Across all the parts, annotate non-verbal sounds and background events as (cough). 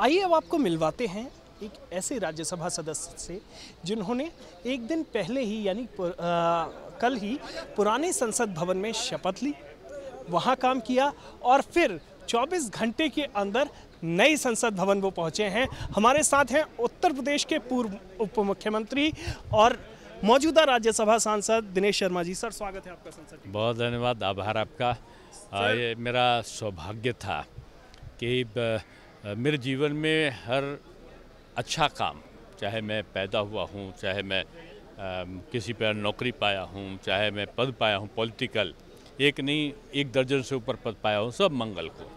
आइए अब आपको मिलवाते हैं एक ऐसे राज्यसभा सदस्य से जिन्होंने एक दिन पहले ही यानी कल ही पुराने संसद भवन में शपथ ली वहाँ काम किया और फिर 24 घंटे के अंदर नए संसद भवन वो पहुँचे हैं हमारे साथ हैं उत्तर प्रदेश के पूर्व उप मुख्यमंत्री और मौजूदा राज्यसभा सांसद दिनेश शर्मा जी सर स्वागत है आपका संसद बहुत धन्यवाद आभार आपका ये मेरा सौभाग्य था कि मेरे जीवन में हर अच्छा काम चाहे मैं पैदा हुआ हूँ चाहे मैं आ, किसी पर नौकरी पाया हूँ चाहे मैं पद पाया हूँ पॉलिटिकल एक नहीं एक दर्जन से ऊपर पद पाया हूँ सब मंगल को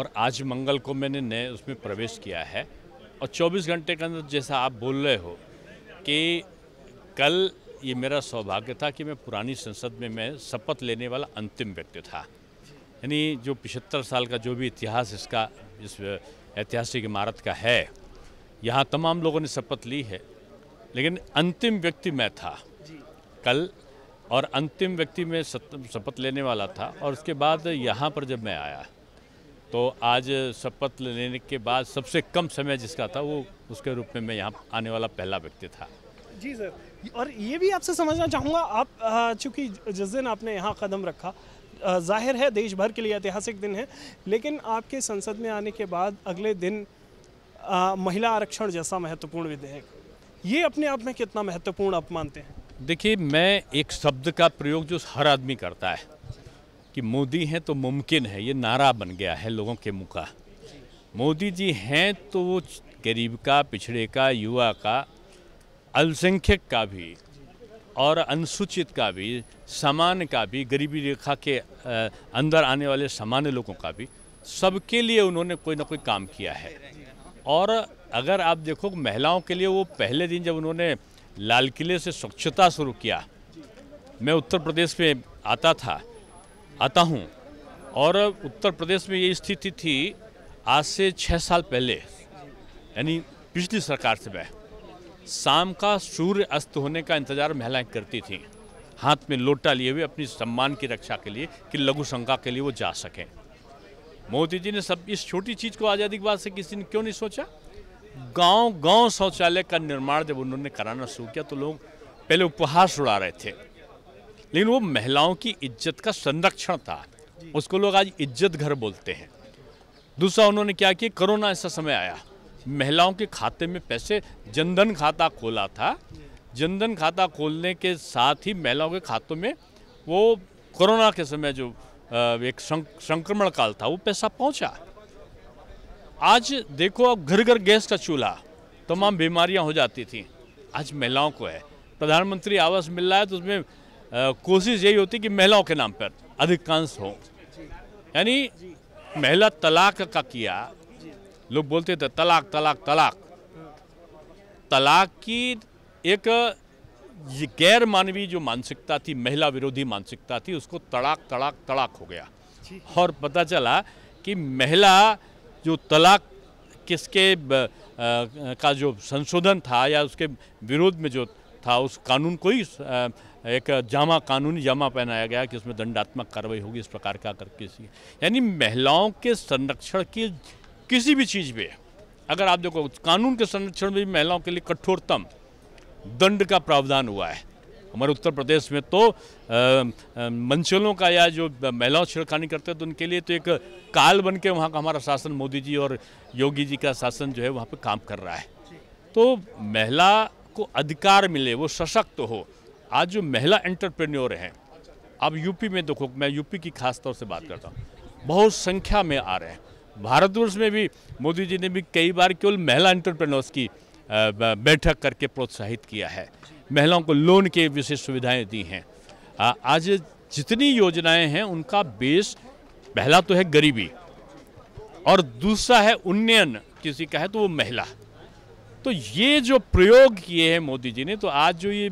और आज मंगल को मैंने नए उसमें प्रवेश किया है और 24 घंटे के अंदर जैसा आप बोल रहे हो कि कल ये मेरा सौभाग्य था कि मैं पुरानी संसद में मैं शपथ लेने वाला अंतिम व्यक्ति था यानी जो पिछहत्तर साल का जो भी इतिहास इसका इस ऐतिहासिक इमारत का है यहाँ तमाम लोगों ने शपथ ली है लेकिन अंतिम व्यक्ति मैं था कल और अंतिम व्यक्ति में शपथ लेने वाला था और उसके बाद यहाँ पर जब मैं आया तो आज शपथ लेने के बाद सबसे कम समय जिसका था वो उसके रूप में मैं यहाँ आने वाला पहला व्यक्ति था जी सर और ये भी आपसे समझना चाहूँगा आप चूँकि जिस दिन आपने यहाँ कदम रखा जाहिर है देश भर के लिए ऐतिहासिक दिन है लेकिन आपके संसद में आने के बाद अगले दिन आ, महिला आरक्षण जैसा महत्वपूर्ण विधेयक ये अपने आप में कितना महत्वपूर्ण आप मानते हैं देखिए मैं एक शब्द का प्रयोग जो हर आदमी करता है कि मोदी हैं तो मुमकिन है ये नारा बन गया है लोगों के मुँह का मोदी जी हैं तो वो गरीब का पिछड़े का युवा का अल्पसंख्यक का भी और अनुसूचित का भी सामान्य का भी गरीबी रेखा के अंदर आने वाले सामान्य लोगों का भी सबके लिए उन्होंने कोई ना कोई काम किया है और अगर आप देखो महिलाओं के लिए वो पहले दिन जब उन्होंने लाल किले से स्वच्छता शुरू किया मैं उत्तर प्रदेश में आता था आता हूँ और उत्तर प्रदेश में ये स्थिति थी आज से छः साल पहले यानी पिछली सरकार से मैं शाम का सूर्य अस्त होने का इंतजार महिलाएं करती थीं हाथ में लोटा लिए हुए अपनी सम्मान की रक्षा के लिए कि लघु शंका के लिए वो जा सकें मोदी जी ने सब इस छोटी चीज़ को आज़ादी के बाद से किसी ने क्यों नहीं सोचा गांव गांव शौचालय का निर्माण जब उन्होंने कराना शुरू किया तो लोग पहले उपहास उड़ा रहे थे लेकिन वो महिलाओं की इज्जत का संरक्षण था उसको लोग आज इज्जत घर बोलते हैं दूसरा उन्होंने क्या किया कोरोना ऐसा समय आया महिलाओं के खाते में पैसे जनधन खाता खोला था जनधन खाता खोलने के साथ ही महिलाओं के खातों में वो कोरोना के समय जो एक संक्रमण काल था वो पैसा पहुंचा आज देखो अब घर घर गैस का चूल्हा तमाम बीमारियां हो जाती थी आज महिलाओं को है प्रधानमंत्री आवास मिल रहा है तो उसमें कोशिश यही होती कि महिलाओं के नाम पर अधिकांश हो यानी महिला तलाक का किया लोग बोलते थे तलाक तलाक तलाक तलाक की एक गैर मानवीय जो मानसिकता थी महिला विरोधी मानसिकता थी उसको तड़ाक तड़ाक तड़ाक हो गया और पता चला कि महिला जो तलाक किसके ब, आ, का जो संशोधन था या उसके विरोध में जो था उस कानून को ही एक जामा कानूनी जामा पहनाया गया कि उसमें दंडात्मक कार्रवाई होगी इस प्रकार का करके यानी महिलाओं के संरक्षण की किसी भी चीज़ पे अगर आप देखो कानून के संरक्षण में महिलाओं के लिए कठोरतम दंड का प्रावधान हुआ है हमारे उत्तर प्रदेश में तो मंचलों का या जो महिलाओं छेड़खानी करते हैं तो उनके लिए तो एक काल बन के वहाँ का हमारा शासन मोदी जी और योगी जी का शासन जो है वहाँ पे काम कर रहा है तो महिला को अधिकार मिले वो सशक्त हो आज जो महिला एंटरप्रेन्योर हैं आप यूपी में देखो मैं यूपी की खास तौर से बात करता हूँ बहुत संख्या में आ रहे हैं भारतवर्ष में भी मोदी जी ने भी कई बार केवल महिला एंटरप्रेन्योर्स की बैठक करके प्रोत्साहित किया है महिलाओं को लोन के विशेष सुविधाएं दी हैं आज जितनी योजनाएं हैं उनका बेस पहला तो है गरीबी और दूसरा है उन्नयन किसी का है तो वो महिला तो ये जो प्रयोग किए हैं मोदी जी ने तो आज जो ये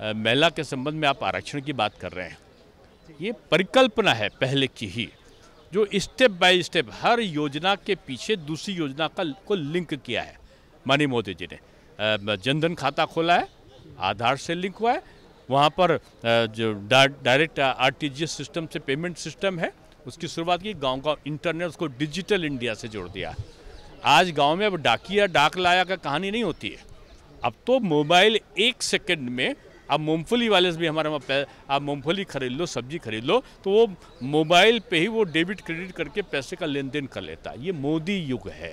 महिला के संबंध में आप आरक्षण की बात कर रहे हैं ये परिकल्पना है पहले की ही जो स्टेप बाय स्टेप हर योजना के पीछे दूसरी योजना का को लिंक किया है मानी मोदी जी ने जनधन खाता खोला है आधार से लिंक हुआ है वहाँ पर जो डायरेक्ट आरटीजीएस सिस्टम से पेमेंट सिस्टम है उसकी शुरुआत की गांव का इंटरनेट उसको डिजिटल इंडिया से जोड़ दिया आज गांव में अब डाकिया डाक लाया का कहानी नहीं होती है अब तो मोबाइल एक सेकंड में अब मूंगफली वाले से भी हमारे वहाँ आप मूंगफली खरीद लो सब्जी खरीद लो तो वो मोबाइल पे ही वो डेबिट क्रेडिट करके पैसे का लेन देन कर लेता ये मोदी युग है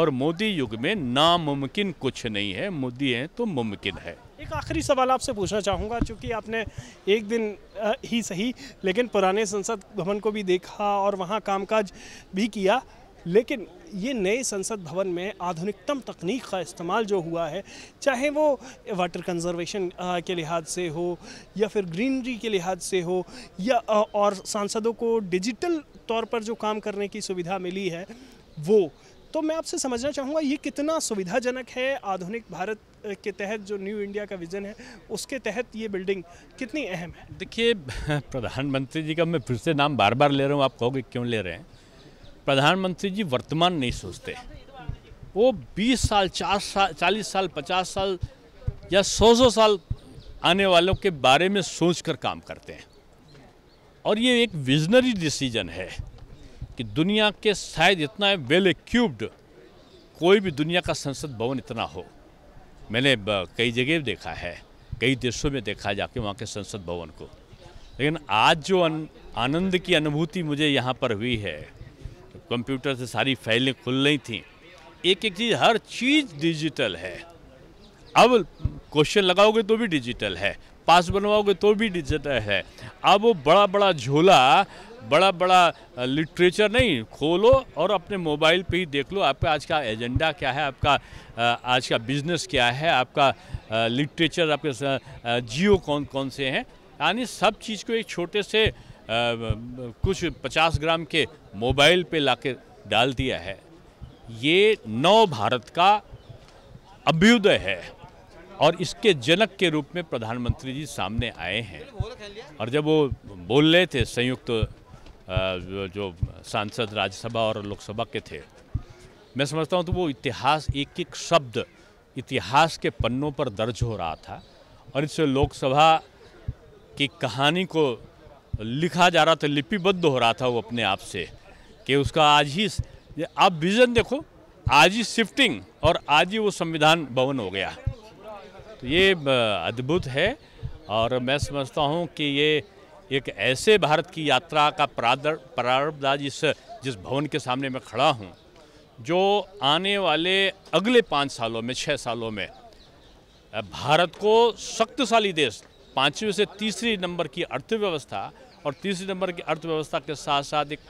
और मोदी युग में नामुमकिन कुछ नहीं है मोदी हैं तो मुमकिन है एक आखिरी सवाल आपसे पूछना चाहूँगा चूँकि आपने एक दिन ही सही लेकिन पुराने संसद भवन को भी देखा और वहाँ कामकाज भी किया लेकिन ये नए संसद भवन में आधुनिकतम तकनीक का इस्तेमाल जो हुआ है चाहे वो वाटर कंजर्वेशन के लिहाज से हो या फिर ग्रीनरी के लिहाज से हो या और सांसदों को डिजिटल तौर पर जो काम करने की सुविधा मिली है वो तो मैं आपसे समझना चाहूँगा ये कितना सुविधाजनक है आधुनिक भारत के तहत जो न्यू इंडिया का विज़न है उसके तहत ये बिल्डिंग कितनी अहम है देखिए (laughs) प्रधानमंत्री जी का मैं फिर से नाम बार बार ले रहा हूँ आप कहोगे क्यों ले रहे हैं प्रधानमंत्री जी वर्तमान नहीं सोचते वो 20 साल चार साल चालीस साल पचास साल या सौ सौ साल आने वालों के बारे में सोच कर काम करते हैं और ये एक विजनरी डिसीजन है कि दुनिया के शायद इतना है वेल एक्यूब्ड कोई भी दुनिया का संसद भवन इतना हो मैंने कई जगह देखा है कई देशों में देखा है जाके वहाँ के संसद भवन को लेकिन आज जो आनंद की अनुभूति मुझे यहाँ पर हुई है कंप्यूटर से सारी फाइलें खुल रही थी एक एक चीज़ हर चीज़ डिजिटल है अब क्वेश्चन लगाओगे तो भी डिजिटल है पास बनवाओगे तो भी डिजिटल है अब वो बड़ा बड़ा झोला बड़ा बड़ा लिटरेचर नहीं खोलो और अपने मोबाइल पे ही देख लो आपका आज का एजेंडा क्या है आपका आज का बिजनेस क्या है आपका लिटरेचर आपके जियो कौन कौन से हैं यानी सब चीज़ को एक छोटे से कुछ पचास ग्राम के मोबाइल पे लाके डाल दिया है ये नव भारत का अभ्युदय है और इसके जनक के रूप में प्रधानमंत्री जी सामने आए हैं और जब वो बोल रहे थे संयुक्त तो जो सांसद राज्यसभा और लोकसभा के थे मैं समझता हूँ तो वो इतिहास एक एक शब्द इतिहास के पन्नों पर दर्ज हो रहा था और इससे लोकसभा की कहानी को लिखा जा रहा था लिपिबद्ध हो रहा था वो अपने आप से कि उसका आज ही आप विज़न देखो आज ही शिफ्टिंग और आज ही वो संविधान भवन हो गया तो ये अद्भुत है और मैं समझता हूँ कि ये एक ऐसे भारत की यात्रा का प्रारब्ध आज इस जिस भवन के सामने मैं खड़ा हूँ जो आने वाले अगले पाँच सालों में छः सालों में भारत को शक्तिशाली देश पाँचवें से तीसरी नंबर की अर्थव्यवस्था और तीसरे नंबर की अर्थव्यवस्था के साथ साथ एक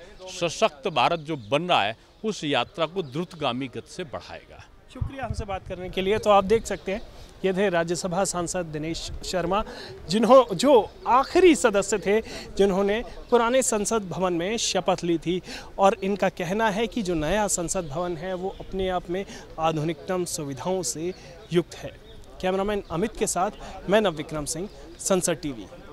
सशक्त भारत जो बन रहा है उस यात्रा को द्रुतगामी गति से बढ़ाएगा शुक्रिया हमसे बात करने के लिए तो आप देख सकते हैं ये थे राज्यसभा सांसद दिनेश शर्मा जिन्हों जो आखिरी सदस्य थे जिन्होंने पुराने संसद भवन में शपथ ली थी और इनका कहना है कि जो नया संसद भवन है वो अपने आप में आधुनिकतम सुविधाओं से युक्त है कैमरामैन अमित के साथ मैं नवविक्रम सिंह संसद टीवी